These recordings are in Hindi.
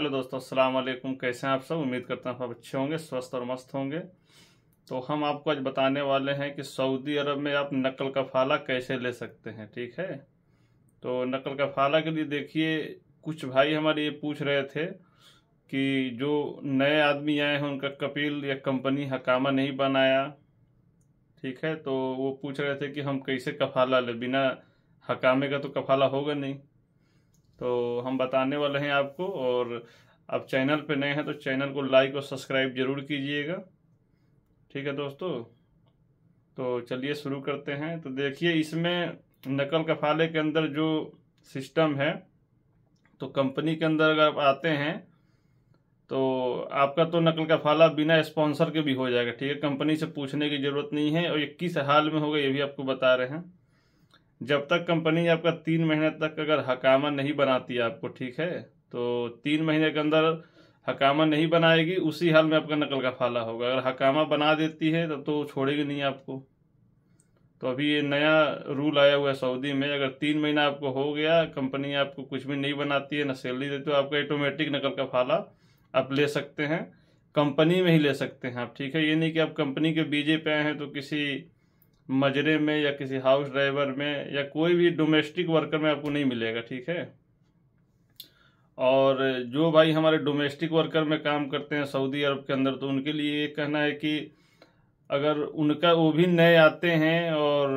हेलो दोस्तों अस्सलाम वालेकुम कैसे हैं आप सब उम्मीद करता हूं आप अच्छे होंगे स्वस्थ और मस्त होंगे तो हम आपको आज बताने वाले हैं कि सऊदी अरब में आप नकल का फाला कैसे ले सकते हैं ठीक है तो नकल का फाला के लिए देखिए कुछ भाई हमारे ये पूछ रहे थे कि जो नए आदमी आए हैं उनका कपिल या कंपनी हकामा नहीं बनाया ठीक है तो वो पूछ रहे थे कि हम कैसे कफाला ले बिना हकामे का तो कफाला होगा नहीं तो हम बताने वाले हैं आपको और आप चैनल पे नए हैं तो चैनल को लाइक और सब्सक्राइब जरूर कीजिएगा ठीक है दोस्तों तो चलिए शुरू करते हैं तो देखिए इसमें नकल कफाले के अंदर जो सिस्टम है तो कंपनी के अंदर अगर आप आते हैं तो आपका तो नकल का फाला बिना स्पॉन्सर के भी हो जाएगा ठीक है कंपनी से पूछने की ज़रूरत नहीं है और ये किस हाल में होगा ये भी आपको बता रहे हैं जब तक कंपनी आपका तीन महीने तक अगर हकामा नहीं बनाती आपको ठीक है तो तीन महीने के अंदर हकामा नहीं बनाएगी उसी हाल में आपका नकल का फाला होगा अगर हकामा बना देती है तब तो छोड़ेगी नहीं आपको तो अभी ये नया रूल आया हुआ है सऊदी में अगर तीन महीना आपको हो गया कंपनी आपको कुछ भी नहीं बनाती है ना सैलरी देती तो आपका ऑटोमेटिक नकल का फाला आप ले सकते हैं कंपनी में ही ले सकते हैं आप ठीक है ये नहीं कि आप कंपनी के बीजे पे आए हैं तो किसी मजरे में या किसी हाउस ड्राइवर में या कोई भी डोमेस्टिक वर्कर में आपको नहीं मिलेगा ठीक है और जो भाई हमारे डोमेस्टिक वर्कर में काम करते हैं सऊदी अरब के अंदर तो उनके लिए ये कहना है कि अगर उनका वो भी नए आते हैं और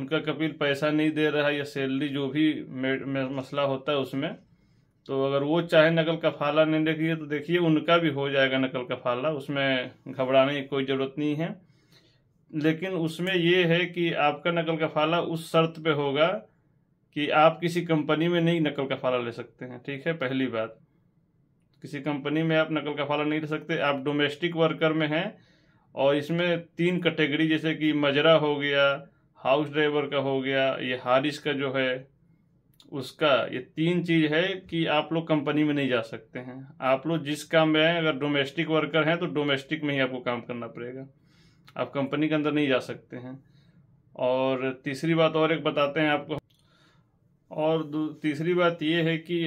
उनका कपिल पैसा नहीं दे रहा या सैलरी जो भी मसला होता है उसमें तो अगर वो चाहे नकल का फाला नहीं देखिए तो देखिए उनका भी हो जाएगा नकल का फाला उसमें घबराने की कोई ज़रूरत नहीं है लेकिन उसमें ये है कि आपका नकल का फाला उस शर्त पे होगा कि आप किसी कंपनी में नहीं नकल का फाला ले सकते हैं ठीक है पहली बात किसी कंपनी में आप नकल का फाला नहीं ले सकते आप डोमेस्टिक वर्कर में हैं और इसमें तीन कैटेगरी जैसे कि मजरा हो गया हाउस ड्राइवर का हो गया ये हारिस का जो है उसका ये तीन चीज़ है कि आप लोग कंपनी में नहीं जा सकते हैं आप लोग जिस काम में हैं अगर डोमेस्टिक वर्कर हैं तो डोमेस्टिक में ही आपको काम करना पड़ेगा आप कंपनी के अंदर नहीं जा सकते हैं और तीसरी बात और एक बताते हैं आपको और तीसरी बात ये है कि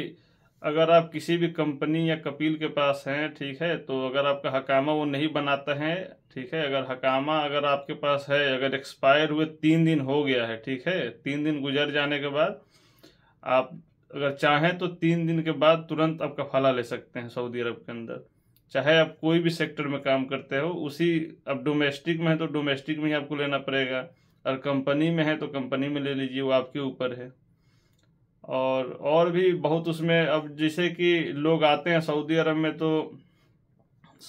अगर आप किसी भी कंपनी या कपिल के पास हैं ठीक है तो अगर आपका हकामा वो नहीं बनाता है ठीक है अगर हकामा अगर आपके पास है अगर एक्सपायर हुए तीन दिन हो गया है ठीक है तीन दिन गुजर जाने के बाद आप अगर चाहें तो तीन दिन के बाद तुरंत आपका फला ले सकते हैं सऊदी अरब के अंदर चाहे आप कोई भी सेक्टर में काम करते हो उसी अब डोमेस्टिक में है तो डोमेस्टिक में ही आपको लेना पड़ेगा और कंपनी में है तो कंपनी में ले लीजिए वो आपके ऊपर है और और भी बहुत उसमें अब जैसे कि लोग आते हैं सऊदी अरब में तो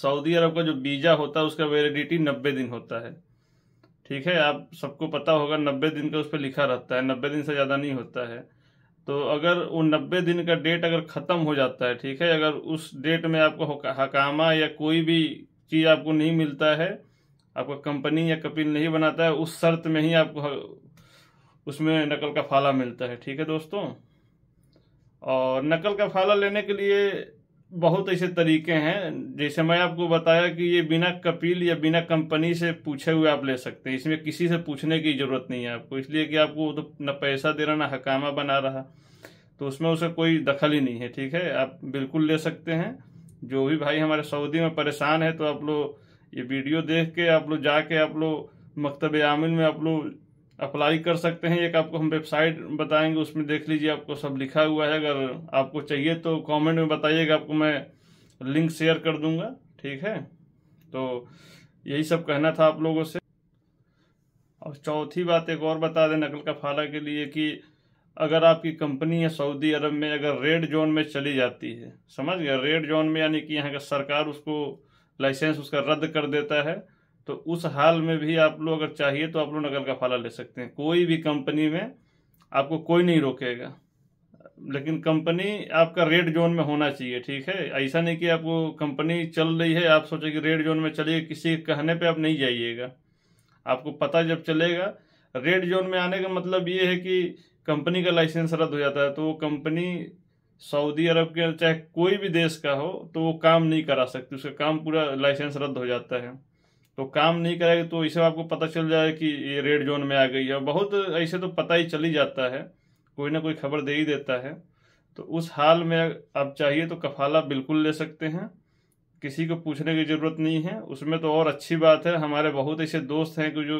सऊदी अरब का जो वीज़ा होता है उसका वैलिडिटी नब्बे दिन होता है ठीक है आप सबको पता होगा नब्बे दिन का उस पर लिखा रहता है नब्बे दिन से ज़्यादा नहीं होता है तो अगर वो नब्बे दिन का डेट अगर ख़त्म हो जाता है ठीक है अगर उस डेट में आपको हकामा या कोई भी चीज़ आपको नहीं मिलता है आपका कंपनी या कपिल नहीं बनाता है उस शर्त में ही आपको उसमें नकल का फाला मिलता है ठीक है दोस्तों और नकल का फाला लेने के लिए बहुत ऐसे तरीके हैं जैसे मैं आपको बताया कि ये बिना कपिल या बिना कंपनी से पूछे हुए आप ले सकते हैं इसमें किसी से पूछने की ज़रूरत नहीं है आपको इसलिए कि आपको तो न पैसा दे रहा ना हकामा बना रहा तो उसमें उसे कोई दखल ही नहीं है ठीक है आप बिल्कुल ले सकते हैं जो भी भाई हमारे सऊदी में परेशान है तो आप लोग ये वीडियो देख के आप लोग जाके आप लोग मकतब आमिन में आप लोग अप्लाई कर सकते हैं एक आपको हम वेबसाइट बताएंगे उसमें देख लीजिए आपको सब लिखा हुआ है अगर आपको चाहिए तो कमेंट में बताइएगा आपको मैं लिंक शेयर कर दूंगा ठीक है तो यही सब कहना था आप लोगों से और चौथी बात एक और बता दें नकल का फाला के लिए कि अगर आपकी कंपनी है सऊदी अरब में अगर रेड जोन में चली जाती है समझ गया रेड जोन में यानी कि यहाँ का सरकार उसको लाइसेंस उसका रद्द कर देता है तो उस हाल में भी आप लोग अगर चाहिए तो आप लोग नकल का फाला ले सकते हैं कोई भी कंपनी में आपको कोई नहीं रोकेगा लेकिन कंपनी आपका रेड जोन में होना चाहिए ठीक है ऐसा नहीं कि आपको कंपनी चल रही है आप सोचे कि रेड जोन में चलिए किसी कहने पे आप नहीं जाइएगा आपको पता जब चलेगा रेड जोन में आने का मतलब ये है कि कंपनी का लाइसेंस रद्द हो जाता है तो वो कंपनी सऊदी अरब के चाहे कोई भी देश का हो तो वो काम नहीं करा सकती उसका काम पूरा लाइसेंस रद्द हो जाता है तो काम नहीं करेगा तो इसे आपको पता चल जाए कि ये रेड जोन में आ गई है बहुत ऐसे तो पता ही चल ही जाता है कोई ना कोई खबर दे ही देता है तो उस हाल में आप चाहिए तो कफाला बिल्कुल ले सकते हैं किसी को पूछने की ज़रूरत नहीं है उसमें तो और अच्छी बात है हमारे बहुत ऐसे दोस्त हैं कि जो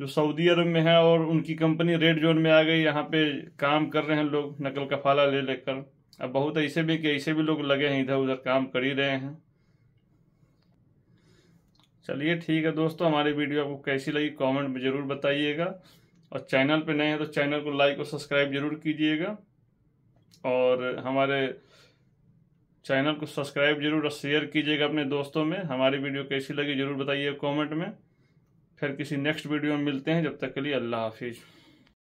जो सऊदी अरब में है और उनकी कंपनी रेड जोन में आ गई यहाँ पे काम कर रहे हैं लोग नकल कफाला ले लेकर अब बहुत ऐसे भी कि ऐसे भी लोग लगे हैं इधर उधर काम कर ही रहे हैं चलिए ठीक है दोस्तों हमारी वीडियो आपको कैसी लगी कमेंट में ज़रूर बताइएगा और चैनल पे नए हैं तो चैनल को लाइक और सब्सक्राइब ज़रूर कीजिएगा और हमारे चैनल को सब्सक्राइब जरूर और शेयर कीजिएगा अपने दोस्तों में हमारी वीडियो कैसी लगी ज़रूर बताइए कमेंट में फिर किसी नेक्स्ट वीडियो में मिलते हैं जब तक के लिए अल्लाह हाफिज़